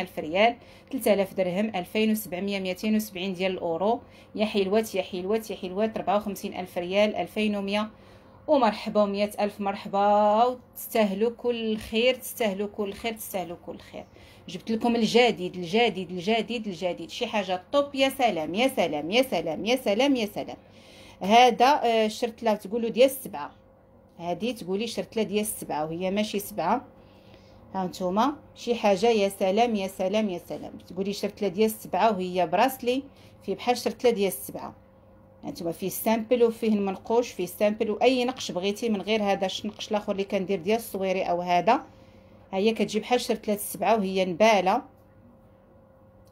الف ريال ألاف درهم ألفين وسبعمية ميتين وسبعين ديال الاورو يا حلوات يا حلوات يا حلوات ربعة وخمسين ألف ريال ألفين ومية ومرحبا مية ألف مرحبا وتستاهلوا كل خير تستاهلوا كل خير تستاهلوا كل خير جبت لكم الجديد الجديد الجديد الجديد شي حاجة طوب يا سلام يا سلام يا سلام يا سلام يا سلام هذا آه، شرت له تقولوا ديال السبعة هذه تقولي شرت له ديال السبعة وهي ماشي سبعة ها نتوما شي حاجه يا سلام يا سلام يا سلام تقولي شرتله ديال السبعه وهي براسلي فيه بحال شرتله ديال السبعه هانتوما فيه سامبل وفيه المنقوش فيه سامبل واي نقش بغيتي من غير هذا الشنقش الاخر اللي كندير ديال الصويري او هذا ها هي كتجي بحال شرتله السبعه وهي نباله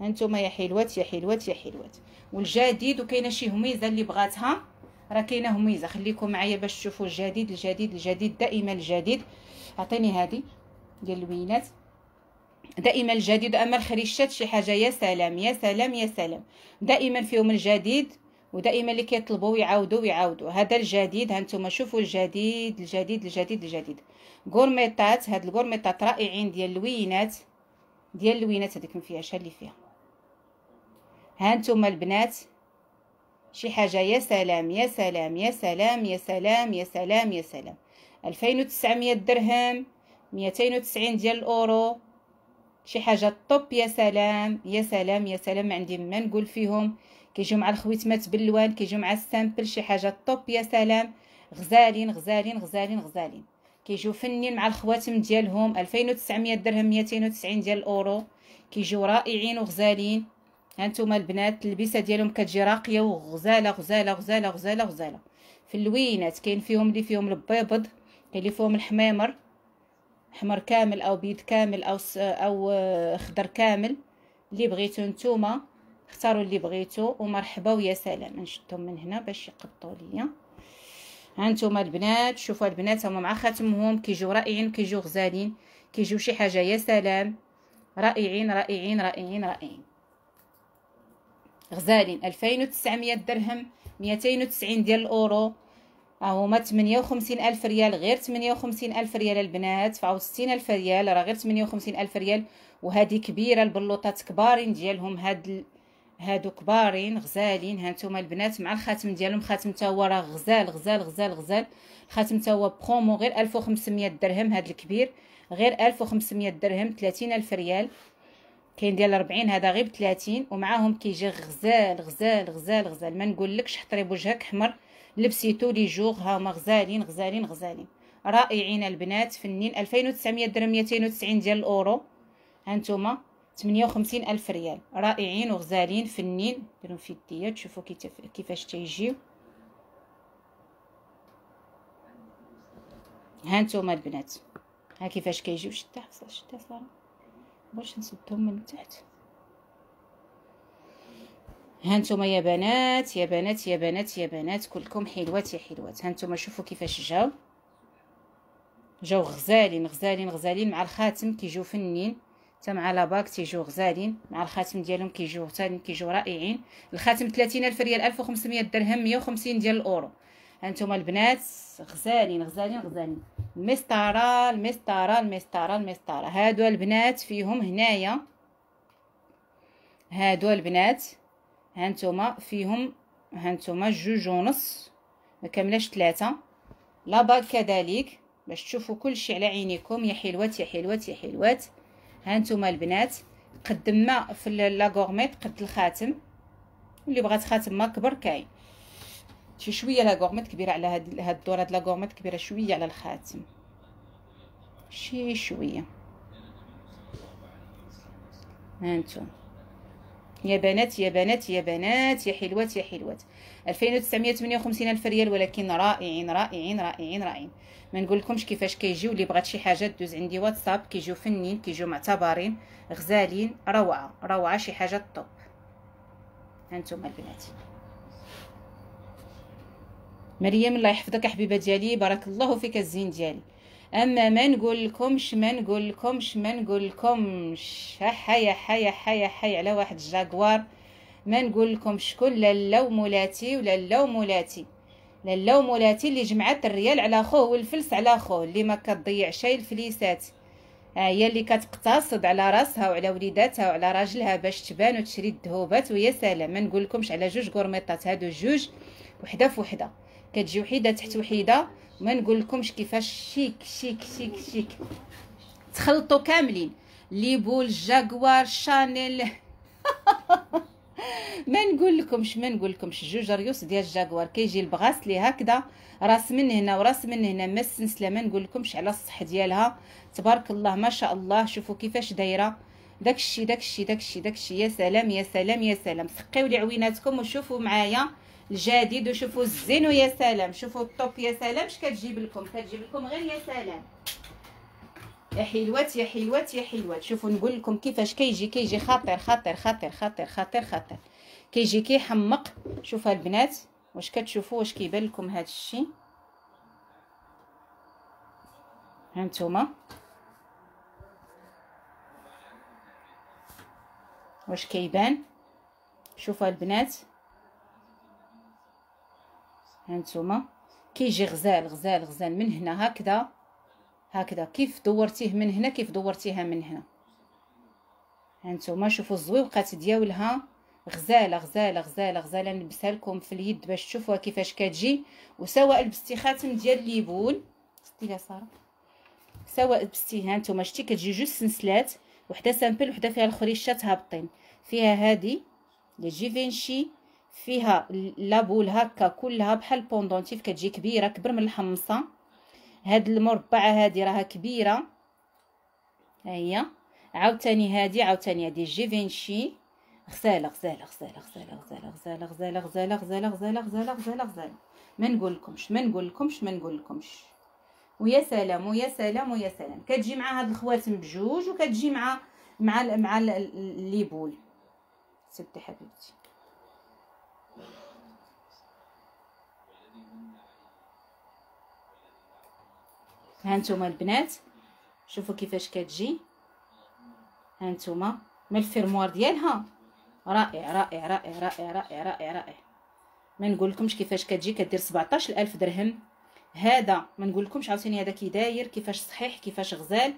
هانتوما يا حلوات يا حلوات يا حلوات والجديد وكاينه شي هميزه اللي بغاتها راه كاينه هميزه خليكم معايا باش تشوفوا الجديد الجديد الجديد دائما الجديد عطيني هذه ديال البينات دائما الجديد اما الخريشات شي حاجه يا سلام يا سلام يا سلام دائما فيهم الجديد ودائما اللي كيطلبوا يعاودوا ويعاودوا هذا الجديد هانتوما شوفوا الجديد الجديد الجديد الجديد غورميطات هاد الغورميطات رائعين ديال اللوينات ديال اللوينات هذيك ما فيهاش اللي فيها هانتوما البنات شي حاجه يا سلام يا سلام يا سلام يا سلام يا سلام يا سلام 2900 درهم ميتين وتسعين ديال الاورو شي حاجه طوب يا سلام يا سلام يا سلام عندي ما نقول فيهم كيجيو مع الخويتمات باللوان كيجيو مع السامبل شي حاجه طوب يا سلام غزالين غزالين غزالين غزالين كيجيو فنين مع الخواتم ديالهم ألفين وتسعمية درهم ميتين وتسعين ديال الاورو كيجيو رائعين وغزالين هانتوما البنات اللبسه ديالهم كتجي راقيه وغزاله غزاله غزاله غزاله غزاله في اللوينات كاين فيهم اللي فيهم البيبض كاين اللي فيهم الحمامر حمر كامل او بيض كامل او او آه، خضر كامل اللي بغيتو نتوما اختاروا اللي بغيتو ومرحبا ويا سلام نشدهم من هنا باش يقبطوا ليا هانتوما البنات شوفوا البنات هما مع خاتمهم كيجيو رائعين كيجيو غزالين كيجيو شي حاجه يا سلام رائعين رائعين رائعين رائعين غزالين 2900 درهم 290 ديال الاورو اهو هما 58 الف ريال غير 58 الف ريال البنات فاو 60 الف ريال راه غير 58 الف ريال وهذه كبيره البلوطات كبارين ديالهم هاد هادو كبارين غزالين هانتوما البنات مع الخاتم ديالهم خاتم تا هو راه غزال غزال غزال غزال خاتم تا هو برومو غير 1500 درهم هاد الكبير غير 1500 درهم 30 الف ريال كاين ديال 40 هذا غير ب 30 ومعاهم كيجي غزال غزال غزال غزال ما نقولكش حطري بوجهك احمر لبسيتو لي جوغ هما غزالين غزالين غزالين رائعين البنات فنين 2900 درهم 290 ديال الاورو هانتوما 58 الف ريال رائعين وغزالين فنين ديرهم في يديا تشوفوا كيفاش تيجيو هانتوما البنات ها كيفاش كيجيو شتا حصل شتا صرا بغيتش نسدهم من تحت هانتوما يا بنات يا بنات يا بنات يا بنات كلكم حلوات يا حلوات هانتوما شوفوا كيفاش جاو جاو غزالين غزالين غزالين مع الخاتم كيجيو فنين حتى مع لاباك تيجيو غزالين مع الخاتم ديالهم كيجيو حتى كيجيو رائعين الخاتم 30000 ريال 1500 درهم 150 ديال الاورو هانتوما البنات غزالين غزالين غزالين المسطره المسطره المسطره المسطره هادو البنات فيهم هنايا هادو البنات هانتوما فيهم هانتوما جوج ونص ما كاملاش ثلاثة لا باك كذلك باش تشوفوا كلشي على عينيكم يا حلوات يا حلوات يا حلوات هانتوما البنات قد ما في لا غورميت قد الخاتم واللي بغات خاتم ما كبر كاين شي شويه لا غورميت كبيره على هاد هاد الدور هاد لا غورميت كبيره شويه على الخاتم شي شويه هانتوما يا بنات يا بنات يا بنات يا حلوات يا حلوات 2958 الف ريال ولكن رائعين رائعين رائعين رائعين ما نقول لكمش كيفاش كيجيو اللي بغات شي حاجه دوز عندي واتساب كيجيو فنين كيجيو معتبرين غزالين روعه روعه شي حاجه طوب هانتوما البنات مريم الله يحفظك حبيبه ديالي بارك الله فيك الزين ديالي اما ما نقول لكمش ما نقول لكمش ما نقول لكمش حيا حيا حيا حيا على واحد الجاكوار ما نقول لكم شكون لالا ومولاتي ولا مولاتي ومولاتي لالا ومولاتي اللي جمعت الريال على خوه والفلس على خوه اللي ما كتضيع شي الفليسات هي اللي كتقتصد على راسها وعلى وليداتها وعلى راجلها باش تبان وتشري الذهوبات ويا سلام ما نقول لكمش على جوج قرميطات هادو جوج وحده في وحده كتجي وحده تحت وحده ما نقول لكمش كيفاش شيك شيك شيك شيك تخلطوا كاملين ليبول جاكوار شانيل ما نقول لكمش ما نقول لكمش جوج ريوس ديال الجاكوار كيجي البغاس لي هكذا راس من هنا وراس من هنا ما السنسله ما نقول لكمش على الصح ديالها تبارك الله ما شاء الله شوفوا كيفاش دايره داكشي داكشي داكشي داكشي يا سلام يا سلام يا سلام سقيو لي عويناتكم وشوفوا معايا الجديد وشوفوا الزين ويا سلام شوفوا الطوب يا سلام اش كتجيب لكم كتجيب لكم غير يا سلام يا حلوات يا حلوات يا حلوات شوفوا نقول لكم كيفاش كيجي كيجي خطير خطير خطير خطير خطير خطير كيجي كيحمق شوفوا البنات واش كتشوفوا واش كيبان لكم هذا الشيء هانتوما واش كيبان شوفوا البنات هانتوما كيجي غزال غزال غزال من هنا هكذا هكذا كيف دورتيه من هنا كيف دورتيها من هنا هانتوما شوفوا الزويقات ديالها غزاله غزاله غزاله غزاله نلبسها لكم في اليد باش تشوفوها كيفاش كتجي وسواء لبستي خاتم ديال الليبون شتي يا ساره سواء لبستيها نتوما شتي كتجي جوج سنسلات وحده سامبل وحده فيها الخريشات هابطين فيها هذه لي جيفينشي فيها لابول هكا كلها بحال بوندونتيف كتجي كبيره كبر من الحمصه هاد المربعه هادي راها كبيره ها هي عاوتاني هادي عاوتاني هادي جيفينشي غزاله غزاله غزاله غزاله غزاله غزاله غزاله غزاله غزاله غزاله غزاله غزاله غزاله ما نقول لكمش ما نقول لكمش ما نقول لكمش ويا سلام ويا سلام ويا سلام كتجي مع هاد الخواتم بجوج وكتجي مع مع مع الليبول سبتي حبيبتي هانتوما البنات شوفوا كيفاش كتجي هانتوما من الفيرموار ديالها رائع رائع رائع رائع رائع رائع رائع ما نقولكمش كيفاش كتجي كدير 17000 درهم هذا ما نقولكمش عاوتاني هذا كي داير كيفاش صحيح كيفاش غزال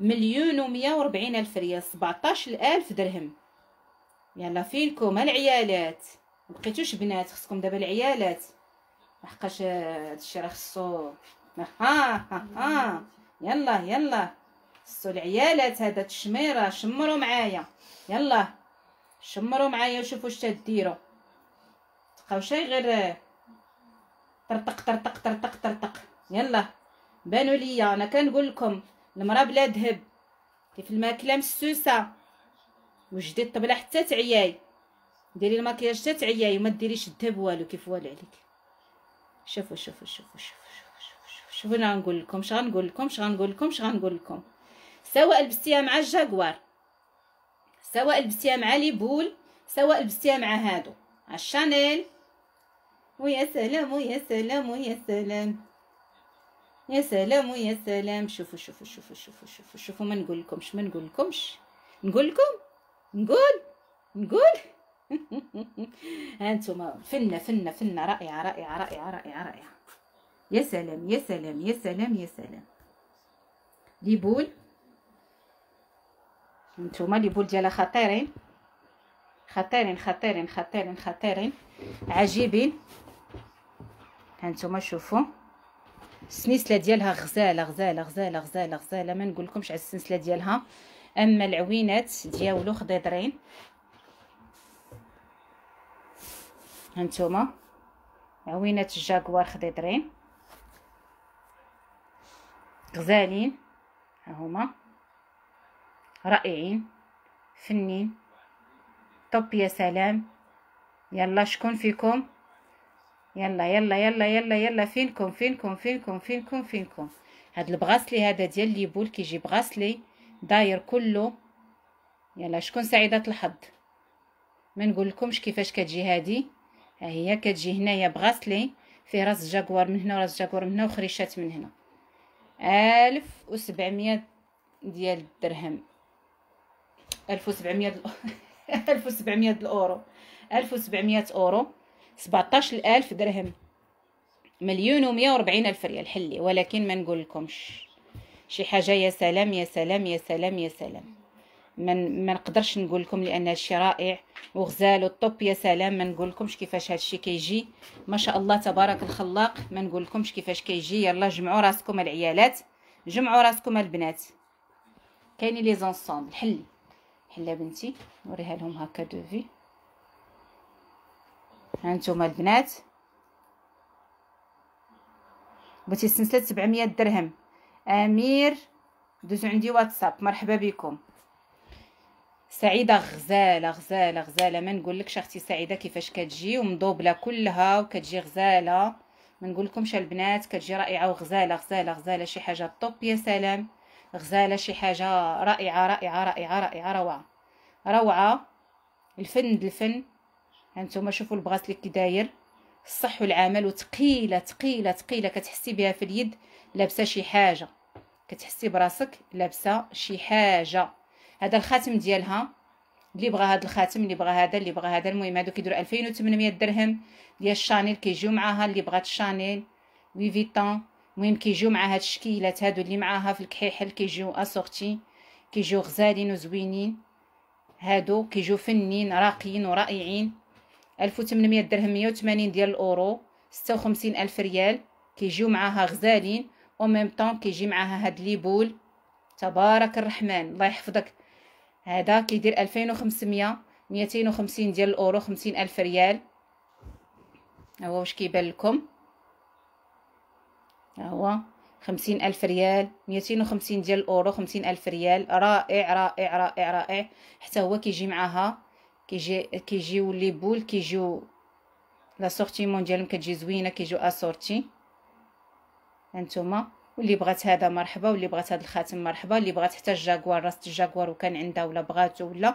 مليون و وربعين الف ريال 17000 درهم يلا فينكم العيالات مبقيتوش بنات خصكم دابا العيالات لحقاش هادشي راه خصو ها ها ها يلا يلا خصو العيالات هذا التشميره شمروا معايا يلا شمروا معايا وشوفوا اش تديروا تبقاو شي غير طرطق طرطق طرطق طرطق يلا بانوا ليا انا كنقول لكم المراه بلا ذهب كيف الماكله مسوسه وجدي طبلة حتى تعياي ديري الماكياج حتى تعياي وما ديريش الذهب والو كيف والو عليك شوفوا شوفوا شوفوا شوفوا شوفوا شوفوا انا غنقول لكم اش غنقول لكم اش غنقول لكم اش غنقول لكم سواء لبستيها مع الجاكوار سواء لبستيها مع لي بول سواء لبستيها مع هادو الشانيل ويا سلام ويا سلام ويا سلام يا سلام ويا سلام شوفوا شوفوا شوفوا شوفوا شوفوا شوفوا ما نقول لكمش ما نقول لكمش نقول لكم نقول نقول هانتوما فنه فنه فنه رائعه رائعه رائعه رائعه رائعه يا سلام يا سلام يا سلام يا سلام لي بول نتوما لي بول ديالها خطيرين خطيرين خطيرين خطيرين خطيرين عجيبين هانتوما شوفو السنسله ديالها غزاله غزاله غزاله غزاله غزاله ما نقولكمش على السنسله ديالها اما العوينات ديالو خضيضرين هانتوما عوينات الجاكوار خضيضرين غزالين ها هما رائعين فنين طب يا سلام يلا شكون فيكم يلا يلا يلا يلا يلا فينكم فينكم فينكم فينكم فينكم هاد البغاسلي هذا ديال ليبول كيجي بغاسلي داير كله يلا شكون سعيدة الحظ ما نقول لكمش كيفاش كتجي هادي ها هي كتجي هنايا بغاسلين فيه راس جاكوار من هنا وراس جاكوار من هنا وخريشات من هنا ألف وسبعمية ديال الدرهم ألف وسبعمية دل... ألف وسبعمية الأورو ألف وسبعمية أورو سبعتاش ألف درهم مليون ومية وربعين ألف ريال حلي ولكن ما نقول لكمش شي حاجة يا سلام يا سلام يا سلام يا سلام من ما نقدرش نقول لكم لان هادشي رائع وغزال والطوب يا سلام ما نقول لكمش كيفاش هادشي كيجي ما شاء الله تبارك الخلاق ما نقول لكمش كيفاش كيجي يلا جمعوا راسكم العيالات جمعوا راسكم البنات كاينين لي زونسومبل حلي حلا بنتي نوريها لهم هكا دو في هانتوما البنات بغيتي السلسله 700 درهم امير دوزو عندي واتساب مرحبا بكم سعيده غزاله غزاله غزاله ما نقولكش اختي سعيده كيفاش كتجي ومضوبله كلها وكتجي غزاله ما نقولكمش البنات كتجي رائعه وغزاله غزاله غزاله شي حاجه طوب يا سلام غزاله شي حاجه رائعه رائعه رائعه رائعه روعه روعه الفن الفن هانتوما شوفوا البغاس اللي كي داير الصح والعمل وثقيله ثقيله ثقيله كتحسي بها في اليد لابسه شي حاجه كتحسي براسك لابسه شي حاجه هذا الخاتم ديالها اللي بغى هذا الخاتم اللي بغى هذا اللي بغى هذا المهم هادو كيديروا 2800 درهم ديال الشانيل كيجيو معاها اللي بغات الشانيل لوي فيتون المهم كيجيو مع هاد الشكيلات هادو اللي معاها في الكحيحل كيجيو اسورتي كيجيو غزالين وزوينين هادو كيجيو فنين راقيين ورائعين 1800 درهم 180 ديال الاورو 56 الف ريال كيجيو معاها غزالين او ميم طون كيجي معاها هاد لي بول تبارك الرحمن الله يحفظك هذا كيدير 2500 250 ديال الاورو 50000 ريال ها هو واش كيبان لكم ها هو 50000 ريال 250 ديال الاورو 50000 ريال رائع رائع رائع رائع حتى هو كيجي معاها كيجي كيجيو لي بول كيجيو لا سورتيمون ديالهم كتجي زوينه كيجيو اسورتي هانتوما واللي بغات هذا مرحبا واللي بغات هذا الخاتم مرحبا اللي بغات حتى الجاكوار راس الجاكوار وكان عندها ولا بغاتو ولا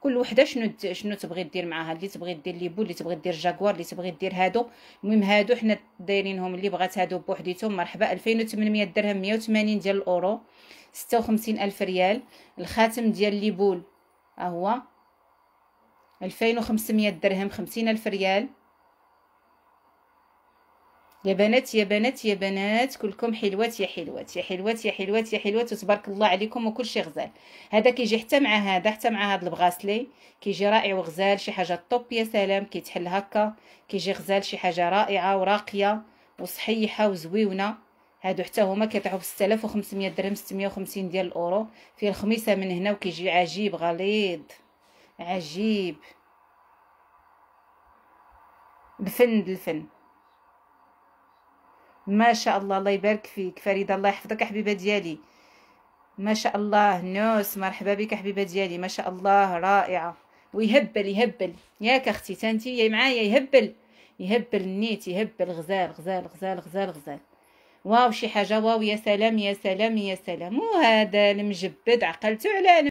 كل وحده شنو شنو تبغي دير معاها اللي تبغي دير بو اللي تبغي دير جاكوار اللي تبغي دير هادو المهم هادو حنا دايرينهم اللي بغات هادو بوحديتهم مرحبا 2800 درهم 180 ديال الاورو 56 الف ريال الخاتم ديال ليبول ها هو 2500 درهم 50 الف ريال يا بنات يا بنات يا بنات كلكم حلوات يا حلوات يا حلوات يا حلوات يا حلوات وتبارك الله عليكم وكل شيء غزال هذا كيجي حتى مع هذا حتى مع هذا البغاسلي كيجي رائع وغزال شي حاجه طوب يا سلام كيتحل هكا كيجي غزال شي حاجه رائعه وراقيه وصحيحه وزويونه هادو حتى هما كيطيحوا ب 6500 درهم 650 ديال الاورو فيه الخميسه من هنا وكيجي عجيب غليظ عجيب بفن الفن ما شاء الله الله يبارك فيك فريده الله يحفظك حبيبه ديالي ما شاء الله نوس مرحبا بك حبيبه ديالي ما شاء الله رائعه ويهبل يهبل ياك اختي تانتي يا معايا يهبل يهبل النيت يهبل غزال غزال غزال غزال غزال واو شي حاجه واو يا سلام يا سلام يا سلام وهذا المجبد عقلته على